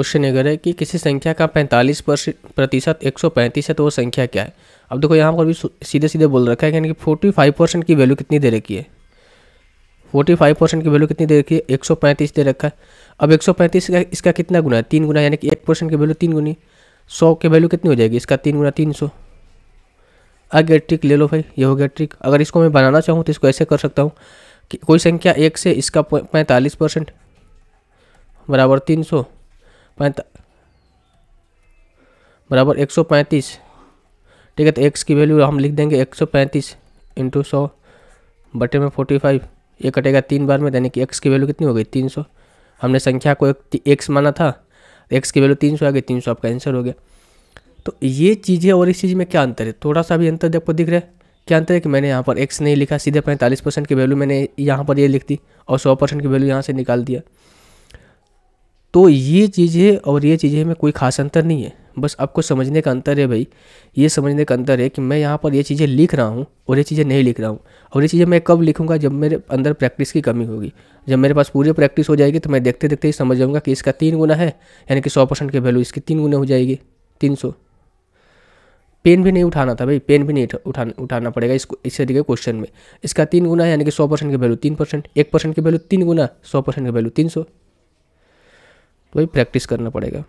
question ये करें कि किसी संख्या का पैंतालीस प्रतिशत एक सौ पैंतीस है तो वो संख्या क्या है अब देखो यहाँ पर भी सीधे सीधे बोल रखा है यानी कि फोर्टी फाइव परसेंट की वैल्यू कितनी दे रखी है फोर्टी फाइव परसेंट की वैल्यू कितनी दे रखी है एक सौ पैंतीस दे रखा है अब एक सौ पैंतीस का इसका कितना गुना है तीन गुना यानी कि एक परसेंट की वैल्यू तीन गुनी सौ की वैल्यू कितनी हो जाएगी इसका तीन गुना तीन सौ आगे ट्रिक ले लो भाई ये हो गया ट्रिक अगर इसको मैं बनाना चाहूँ तो इसको ऐसे कर सकता हूँ कि कोई संख्या एक से इसका पैंतालीस परसेंट बराबर तीन सौ पैंता बराबर एक सौ पैंतीस ठीक है तो एक्स की वैल्यू हम लिख देंगे एक सौ पैंतीस इंटू सौ बटे में फोर्टी फाइव ये कटेगा तीन बार में यानी कि एक्स की वैल्यू कितनी हो गई तीन सौ हमने संख्या को एक एक्स माना था एक्स तो की वैल्यू तीन सौ आ गई तीन सौ आपका आंसर हो गया तो ये चीज़ें और इस चीज़ में क्या अंतर है थोड़ा सा भी अंतर को दिख रहा है क्या अंतर है कि मैंने यहाँ पर एक्स नहीं लिखा सीधे पैंतालीस परसेंट की वैल्यू मैंने यहाँ पर ये लिख दी और सौ परसेंट की वैल्यू यहाँ से निकाल दिया तो ये चीज़ें और ये चीज़ें में कोई खास अंतर नहीं है बस आपको समझने का अंतर है भाई ये समझने का अंतर है कि मैं यहाँ पर ये चीज़ें लिख रहा हूँ और ये चीज़ें नहीं लिख रहा हूँ और ये चीज़ें मैं कब लिखूँगा जब मेरे अंदर प्रैक्टिस की कमी होगी जब मेरे पास पूरी प्रैक्टिस हो जाएगी तो मैं देखते देखते ही समझ जाऊँगा कि इसका तीन गुना है यानी कि सौ परसेंट की वैल्यू इसकी तीन गुना हो जाएगी तीन सौ पेन भी नहीं उठाना था भाई पेन भी नहीं उठा उठाना पड़ेगा इसको इस तरीके क्वेश्चन में इसका तीन गुना है यानी कि सौ परसेंट की वैल्यू तीन परसेंट एक परसेंट की वैल्यू तीन गुना सौ परसेंट की वैल्यू तीन सौ वही प्रैक्टिस करना पड़ेगा